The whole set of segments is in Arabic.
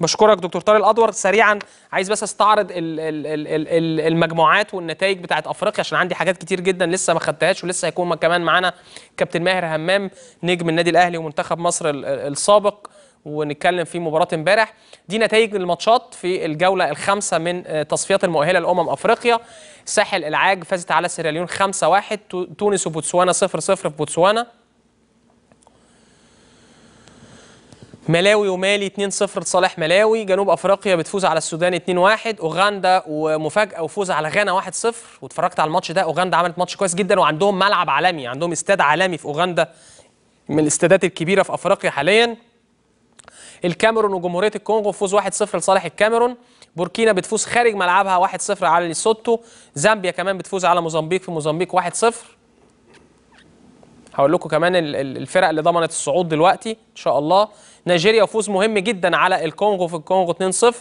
بشكرك دكتور طارق الادور سريعا عايز بس استعرض المجموعات والنتائج بتاعت افريقيا عشان عندي حاجات كتير جدا لسه ما خدتهاش ولسه هيكون كمان معانا كابتن ماهر همام نجم النادي الاهلي ومنتخب مصر السابق ونتكلم في مباراه امبارح دي نتائج الماتشات في الجوله الخامسه من آه، تصفيات المؤهله لامم افريقيا ساحل العاج فازت على سيراليون 5-1 تونس وبوتسوانا 0-0 في بوتسوانا ملاوي ومالي 2-0 لصالح ملاوي جنوب افريقيا بتفوز على السودان 2-1 اوغندا ومفاجاه وفوز على غانا 1-0 واتفرجت على الماتش ده اوغندا عملت ماتش كويس جدا وعندهم ملعب عالمي عندهم استاد عالمي في اوغندا من الاستادات الكبيره في افريقيا حاليا الكاميرون وجمهوريه الكونغو فوز 1-0 لصالح الكاميرون بوركينا بتفوز خارج ملعبها 1-0 على ليسوتو زامبيا كمان بتفوز على موزمبيق في موزمبيق 1-0 هقول لكم كمان الفرق اللي ضمنت الصعود دلوقتي ان شاء الله نيجيريا فوز مهم جدا على الكونغو في الكونغو 2-0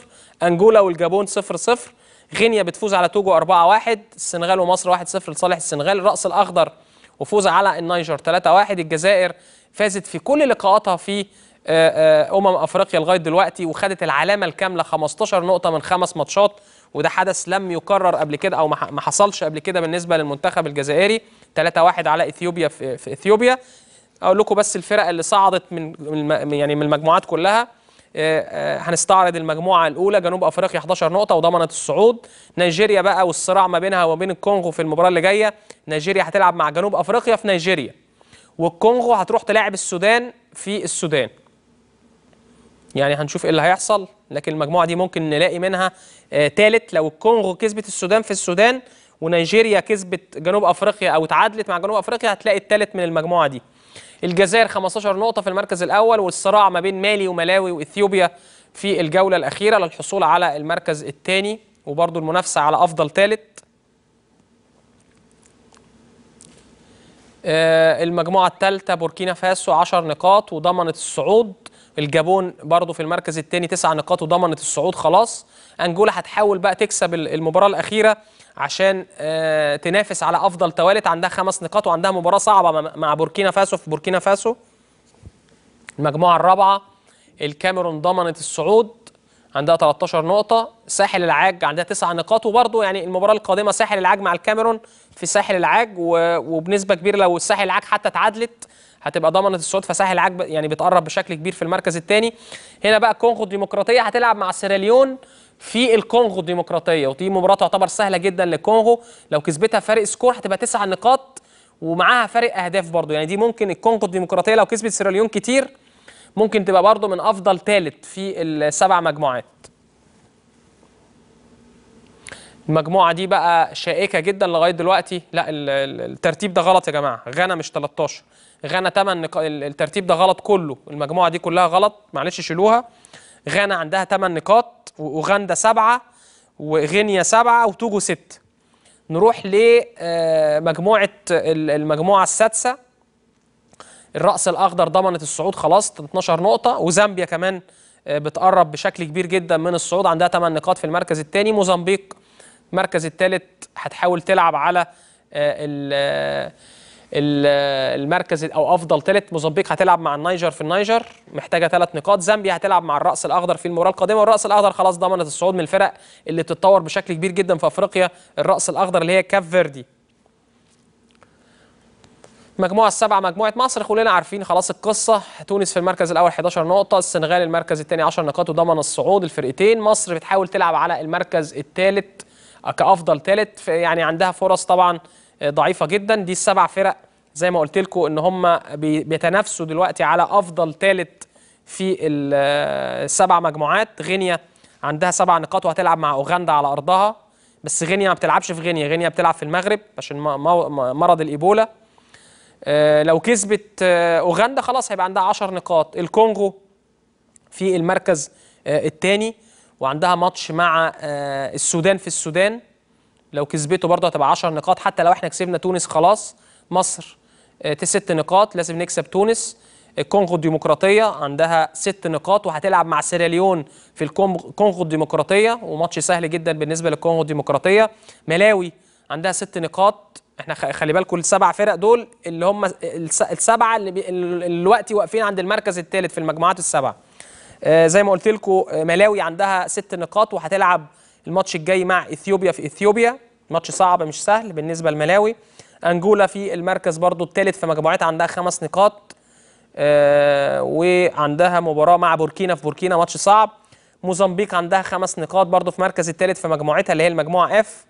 انجولا والجابون 0-0 غينيا بتفوز على توجو 4-1 السنغال ومصر 1-0 لصالح السنغال الرأس الأخضر وفوز على النيجر 3-1 الجزائر فازت في كل لقاءاتها في آه، آه، امم افريقيا لغايه دلوقتي وخدت العلامه الكامله 15 نقطه من خمس ماتشات وده حدث لم يكرر قبل كده او ما حصلش قبل كده بالنسبه للمنتخب الجزائري 3-1 على اثيوبيا في, في اثيوبيا اقول لكم بس الفرق اللي صعدت من يعني من المجموعات كلها آه، هنستعرض المجموعه الاولى جنوب افريقيا 11 نقطه وضمنت الصعود نيجيريا بقى والصراع ما بينها وبين الكونغو في المباراه اللي جايه نيجيريا هتلعب مع جنوب افريقيا في نيجيريا والكونغو هتروح تلاعب السودان في السودان يعني هنشوف ايه اللي هيحصل لكن المجموعه دي ممكن نلاقي منها ثالث آه، لو الكونغو كسبت السودان في السودان ونيجيريا كسبت جنوب افريقيا او تعادلت مع جنوب افريقيا هتلاقي الثالث من المجموعه دي الجزائر 15 نقطه في المركز الاول والصراع ما بين مالي وملاوي واثيوبيا في الجوله الاخيره للحصول على المركز الثاني وبرده المنافسه على افضل ثالث آه، المجموعه الثالثه بوركينا فاسو 10 نقاط وضمنت الصعود الجابون برضه في المركز الثاني تسع نقاط وضمنت الصعود خلاص انجولا هتحاول بقى تكسب المباراه الاخيره عشان آه، تنافس على افضل توالت عندها خمس نقاط وعندها مباراه صعبه مع بوركينا فاسو في بوركينا فاسو المجموعه الرابعه الكاميرون ضمنت الصعود عندها 13 نقطه ساحل العاج عندها 9 نقاط وبرضه يعني المباراه القادمه ساحل العاج مع الكاميرون في ساحل العاج وبنسبه كبيره لو ساحل العاج حتى اتعادلت هتبقى ضمنت الصعود فساحل العاج يعني بتقرب بشكل كبير في المركز الثاني هنا بقى الكونغو الديمقراطيه هتلعب مع سيراليون في الكونغو الديمقراطيه ودي مباراه تعتبر سهله جدا للكونغو لو كسبتها فارق سكور هتبقى 9 نقاط ومعاها فارق اهداف برضه يعني دي ممكن الكونغو الديمقراطيه لو كسبت سيراليون كتير ممكن تبقى برضه من افضل ثالث في السبع مجموعات المجموعه دي بقى شائكه جدا لغايه دلوقتي لا الترتيب ده غلط يا جماعه غانا مش 13 غانا 8 الترتيب ده غلط كله المجموعه دي كلها غلط معلش شيلوها غانا عندها 8 نقاط واوغندا 7 وغينيا 7 وتوجو 6 نروح لمجموعه آه، المجموعه السادسه الرأس الأخضر ضمنت الصعود خلاص 12 نقطة وزامبيا كمان آه، بتقرب بشكل كبير جدا من الصعود عندها 8 نقاط في المركز الثاني موزمبيق المركز الثالث هتحاول تلعب على آه، آه، المركز او افضل ثالث موزمبيق هتلعب مع النيجر في النيجر محتاجه ثلاث نقاط زامبيا هتلعب مع الراس الاخضر في المباراه القادمه والراس الاخضر خلاص ضمنت الصعود من الفرق اللي بتتطور بشكل كبير جدا في افريقيا الراس الاخضر اللي هي كاف فيردي المجموعه السابعه مجموعه مصر كلنا عارفين خلاص القصه تونس في المركز الاول 11 نقطه السنغال المركز الثاني 10 نقاط وضمن الصعود الفرقتين مصر بتحاول تلعب على المركز الثالث كافضل ثالث يعني عندها فرص طبعا ضعيفه جدا دي السبع فرق زي ما قلت لكم ان هم بيتنافسوا دلوقتي على افضل ثالث في السبع مجموعات غينيا عندها سبع نقاط وهتلعب مع اوغندا على ارضها بس غينيا ما بتلعبش في غينيا غينيا بتلعب في المغرب عشان مرض الايبولا آه، لو كسبت آه، اوغندا خلاص هيبقى عندها 10 نقاط الكونغو في المركز آه، الثاني وعندها ماتش مع السودان في السودان لو كسبته برضه هتبقى 10 نقاط حتى لو احنا كسبنا تونس خلاص مصر ست نقاط لازم نكسب تونس الكونغو الديمقراطية عندها ست نقاط وهتلعب مع سيراليون في الكونغو الديمقراطية وماتش سهل جدا بالنسبة للكونغو الديمقراطية ملاوي عندها ست نقاط احنا خلي بالكم السبع فرق دول اللي هم السبعه اللي دلوقتي واقفين عند المركز الثالث في المجموعات السبعه آه، زي ما قلت لكم آه، ملاوي عندها ست نقاط وهتلعب الماتش الجاي مع اثيوبيا في اثيوبيا ماتش صعب مش سهل بالنسبه لملاوي انجولا في المركز برضو الثالث في مجموعتها عندها خمس نقاط آه، وعندها مباراه مع بوركينا في بوركينا ماتش صعب موزمبيق عندها خمس نقاط برضو في مركز الثالث في مجموعتها اللي هي المجموعه اف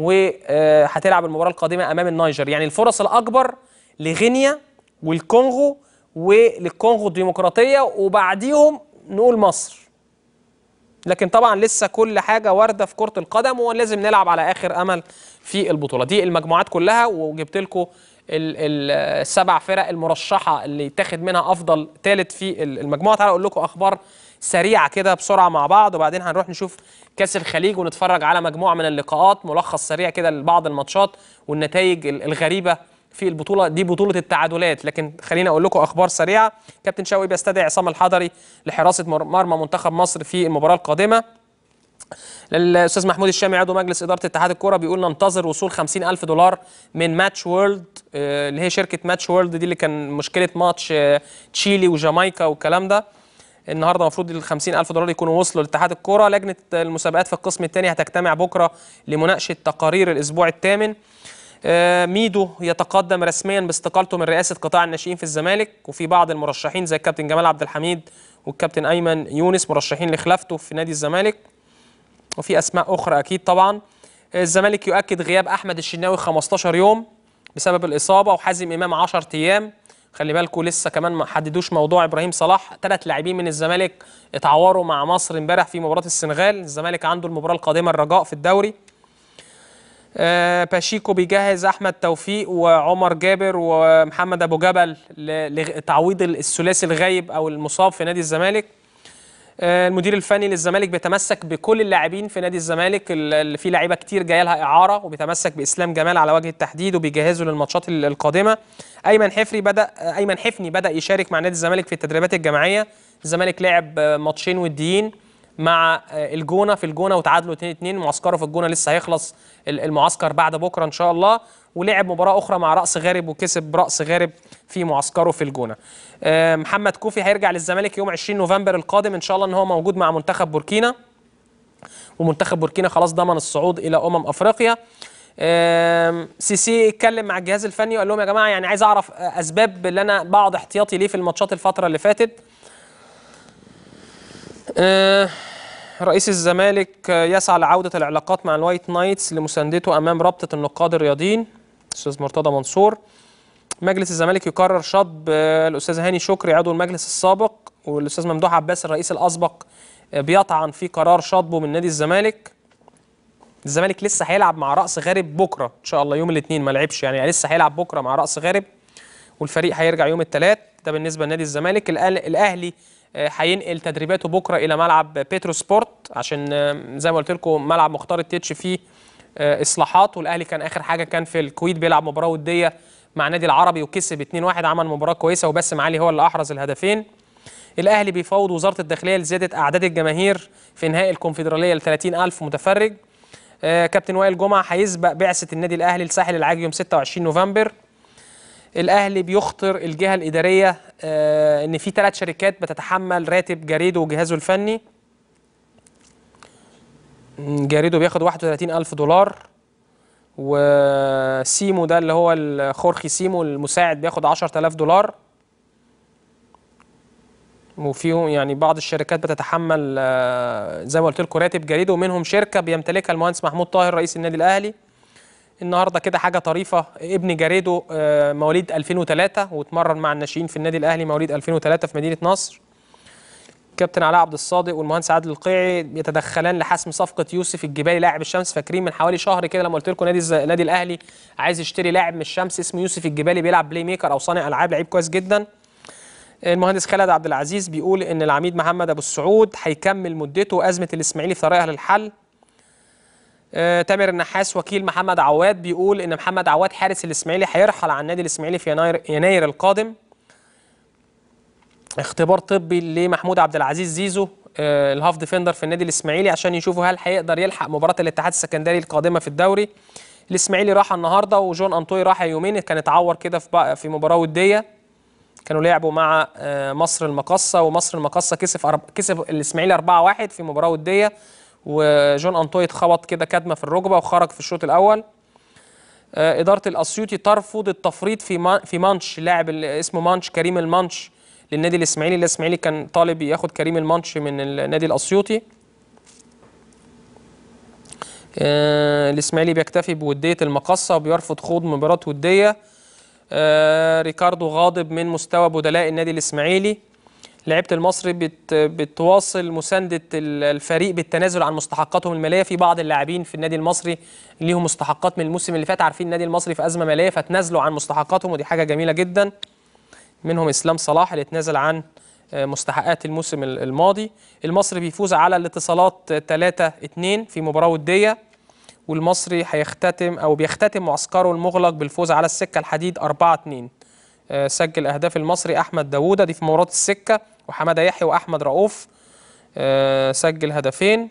وهتلعب المباراه القادمه امام النيجر يعني الفرص الاكبر لغينيا والكونغو وللكونغو الديمقراطيه وبعديهم نقول مصر لكن طبعا لسه كل حاجه وارده في كره القدم ولازم نلعب على اخر امل في البطوله دي المجموعات كلها وجبت لكم السبع فرق المرشحه اللي يتاخد منها افضل ثالث في المجموعه تعالوا اقول لكم اخبار سريعه كده بسرعه مع بعض وبعدين هنروح نشوف كاس الخليج ونتفرج على مجموعه من اللقاءات ملخص سريع كده لبعض الماتشات والنتائج الغريبه في البطوله دي بطوله التعادلات لكن خلينا اقول لكم اخبار سريعه كابتن شوقي بيستدعي عصام الحضري لحراسه مرمى منتخب مصر في المباراه القادمه الاستاذ محمود الشامي عضو مجلس اداره اتحاد الكوره بيقول ننتظر وصول 50 الف دولار من ماتش آه، وورلد اللي هي شركه ماتش وورلد دي اللي كان مشكله ماتش آه، تشيلي وجامايكا والكلام ده النهارده المفروض ال 50000 دولار يكونوا وصلوا لاتحاد الكوره لجنه المسابقات في القسم الثاني هتجتمع بكره لمناقشه تقارير الاسبوع الثامن آه، ميدو يتقدم رسميا باستقالته من رئاسه قطاع الناشئين في الزمالك وفي بعض المرشحين زي الكابتن جمال عبد الحميد والكابتن ايمن يونس مرشحين لخلافته في نادي الزمالك وفي اسماء اخرى اكيد طبعا آه، الزمالك يؤكد غياب احمد الشناوي 15 يوم بسبب الاصابه وحازم امام 10 ايام خلي بالكم لسه كمان ما حددوش موضوع ابراهيم صلاح ثلاث لاعبين من الزمالك اتعوروا مع مصر امبارح في مباراه السنغال الزمالك عنده المباراه القادمه الرجاء في الدوري آه باشيكو بيجهز احمد توفيق وعمر جابر ومحمد ابو جبل لتعويض الثلاثي الغايب او المصاب في نادي الزمالك آه، المدير الفني للزمالك بيتمسك بكل اللاعبين في نادي الزمالك اللي فيه لعيبه كتير جايه لها اعاره وبيتمسك باسلام جمال على وجه التحديد وبيجهزه للماتشات القادمه ايمن حفري بدا آه، ايمن حفني بدا يشارك مع نادي الزمالك في التدريبات الجماعيه الزمالك لعب ماتشين وديين مع الجونه في الجونه وتعادلوا 2 2 معسكره في الجونه لسه هيخلص المعسكر بعد بكره ان شاء الله ولعب مباراه اخرى مع راس غارب وكسب راس غارب في معسكره في الجونه آه، محمد كوفي هيرجع للزمالك يوم 20 نوفمبر القادم ان شاء الله ان هو موجود مع منتخب بوركينا ومنتخب بوركينا خلاص ضمن الصعود الى امم افريقيا آه، سيسي اتكلم مع الجهاز الفني وقال لهم يا جماعه يعني عايز اعرف اسباب اللي انا بقعد احتياطي ليه في الماتشات الفتره اللي فاتت أه رئيس الزمالك يسعى لعودة العلاقات مع الوايت نايتس لمساندته أمام رابطة النقاد الرياضيين الأستاذ مرتضى منصور مجلس الزمالك يقرر شطب آه، الأستاذ هاني شكري عضو المجلس السابق والأستاذ ممدوح عباس الرئيس الأسبق آه، بيطعن في قرار شطبه من نادي الزمالك الزمالك لسه هيلعب مع رأس غارب بكرة إن شاء الله يوم الاثنين ما لعبش يعني, يعني لسه هيلعب بكرة مع رأس غارب والفريق هيرجع يوم الثلاث ده بالنسبة لنادي الزمالك الأهلي آه، هينقل تدريباته بكره الى ملعب بيترو سبورت عشان آه، زي ما قلت لكم ملعب مختار التيتش فيه آه، اصلاحات والاهلي كان اخر حاجه كان في الكويت بيلعب مباراه وديه مع نادي العربي وكسب 2-1 عمل مباراه كويسه وبس علي هو اللي احرز الهدفين الاهلي بيفاوض وزاره الداخليه لزياده اعداد الجماهير في نهائي الكونفدراليه ل 30000 متفرج كابتن وائل جمعه هيسبق بعثه النادي الاهلي لساحل العاج يوم 26 نوفمبر الاهلي بيخطر الجهه الاداريه آه، ان في ثلاث شركات بتتحمل راتب جاريدو وجهازه الفني جاريدو بياخد 31000 دولار وسيمو ده اللي هو خورخي سيمو المساعد بياخد 10000 دولار وفيهم يعني بعض الشركات بتتحمل آه، زي ما قلت لكم راتب جريده ومنهم شركه بيمتلكها المهندس محمود طاهر رئيس النادي الاهلي النهارده كده حاجه طريفه ابن جاريدو آه، مواليد 2003 واتمرن مع الناشئين في النادي الاهلي مواليد 2003 في مدينه نصر كابتن علاء عبد الصادق والمهندس عادل القيعي يتدخلان لحسم صفقه يوسف الجبالي لاعب الشمس فاكرين من حوالي شهر كده لما قلت لكم نادي النادي الاهلي عايز يشتري لاعب من الشمس اسمه يوسف الجبالي بيلعب بلاي ميكر او صانع العاب لعيب كويس جدا المهندس خالد عبد العزيز بيقول ان العميد محمد ابو السعود هيكمل مدته ازمه الاسماعيلي في طريقها للحل آه، تامر النحاس وكيل محمد عواد بيقول ان محمد عواد حارس الاسماعيلي هيرحل عن النادي الاسماعيلي في يناير يناير القادم اختبار طبي لمحمود عبد العزيز زيزو آه، الهاف ديفندر في النادي الاسماعيلي عشان يشوفوا هل هيقدر يلحق مباراه الاتحاد السكندري القادمه في الدوري الاسماعيلي راح النهارده وجون انطوي راح يومين كان اتعور كده في في مباراه وديه كانوا لعبوا مع آه، مصر المقصه ومصر المقصه كسب كسب الاسماعيلي 4-1 في مباراه وديه وجون انطوي اتخبط كده كدمه في الركبه وخرج في الشوط الاول آه، اداره الاسيوطي ترفض التفريط في في مانش لاعب اسمه مانش كريم المانش للنادي الاسماعيلي الاسماعيلي كان طالب ياخد كريم المانش من النادي الاسيوطي آه، الاسماعيلي بيكتفي بوديه المقصه وبيرفض خوض مباراه وديه آه، ريكاردو غاضب من مستوى بدلاء النادي الاسماعيلي لعيبه المصري بت بتواصل مسانده الفريق بالتنازل عن مستحقاتهم الماليه في بعض اللاعبين في النادي المصري ليهم مستحقات من الموسم اللي فات عارفين النادي المصري في ازمه ماليه فتنازلوا عن مستحقاتهم ودي حاجه جميله جدا منهم اسلام صلاح اللي اتنازل عن آه، مستحقات الموسم الماضي المصري بيفوز على الاتصالات 3 2 في مباراه وديه والمصري هيختتم او بيختتم معسكره المغلق بالفوز على السكه الحديد 4 2 آه، سجل اهداف المصري احمد داووده دي في مباراه السكه وحماده يحيى واحمد رؤوف آه، سجل هدفين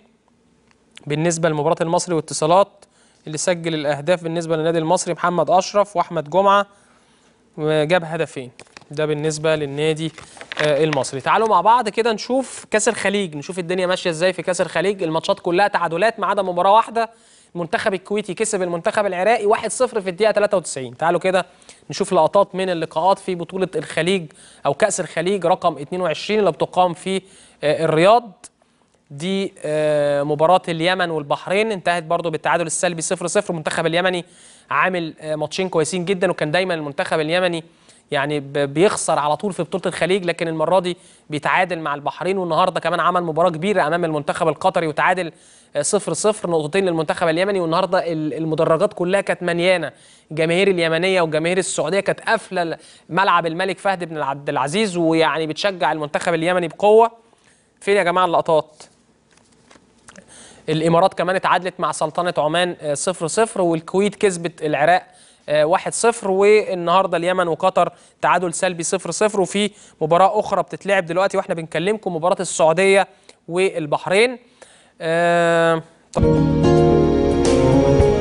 بالنسبه لمباراه المصري واتصالات اللي سجل الاهداف بالنسبه للنادي المصري محمد اشرف واحمد جمعه جاب هدفين ده بالنسبه للنادي آه، المصري تعالوا مع بعض كده نشوف كاس الخليج نشوف الدنيا ماشيه ازاي في كاس الخليج الماتشات كلها تعادلات ما عدا مباراه واحده المنتخب الكويتي كسب المنتخب العراقي 1-0 في الدقيقه 93 تعالوا كده نشوف لقطات من اللقاءات في بطوله الخليج او كاس الخليج رقم 22 اللي بتقام في آه، الرياض دي آه، مباراة اليمن والبحرين انتهت برضو بالتعادل السلبي 0-0 المنتخب اليمني عامل ماتشين كويسين جدا وكان دايما المنتخب اليمني يعني بيخسر على طول في بطوله الخليج لكن المره دي بيتعادل مع البحرين والنهارده كمان عمل مباراه كبيره امام المنتخب القطري وتعادل 0 آه، 0 نقطتين للمنتخب اليمني والنهارده المدرجات كلها كانت مليانه الجماهير اليمنيه وجماهير السعوديه كانت قافله ملعب الملك فهد بن عبد العزيز ويعني بتشجع المنتخب اليمني بقوه فين يا جماعه اللقطات الامارات كمان اتعادلت مع سلطنه عمان 0 آه، 0 والكويت كسبت العراق 1-0 والنهارده اليمن وقطر تعادل سلبي 0-0 وفي مباراه اخرى بتتلعب دلوقتي واحنا بنكلمكم مباراه السعوديه والبحرين آه...